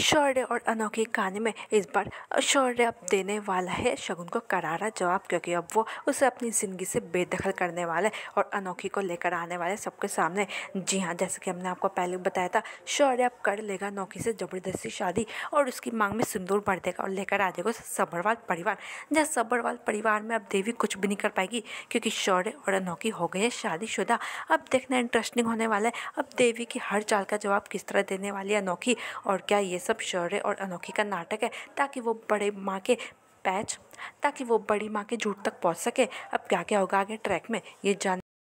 शौर्य और अनोखी कहानी में इस बार शौर्य अब देने वाला है शगुन को करारा जवाब क्योंकि अब वो उसे अपनी ज़िंदगी से बेदखल करने वाले और अनोखी को लेकर आने वाले सबके सामने जी हाँ जैसे कि हमने आपको पहले बताया था शौर्य अब कर लेगा अनोखी से ज़बरदस्ती शादी और उसकी मांग में सिंदूर भर देगा और लेकर आ जाएगा सबरवाल परिवार जहाँ सबरवाल परिवार में अब देवी कुछ भी नहीं कर पाएगी क्योंकि शौर्य और अनोखी हो गई है शादीशुदा अब देखना इंटरेस्टिंग होने वाला है अब देवी की हर चाल का जवाब किस तरह देने वाली है अनोखी और क्या ये सब शौर्य और अनोखे का नाटक है ताकि वो बड़े माँ के पैच ताकि वो बड़ी माँ के झूठ तक पहुँच सके अब क्या क्या होगा आगे ट्रैक में ये जान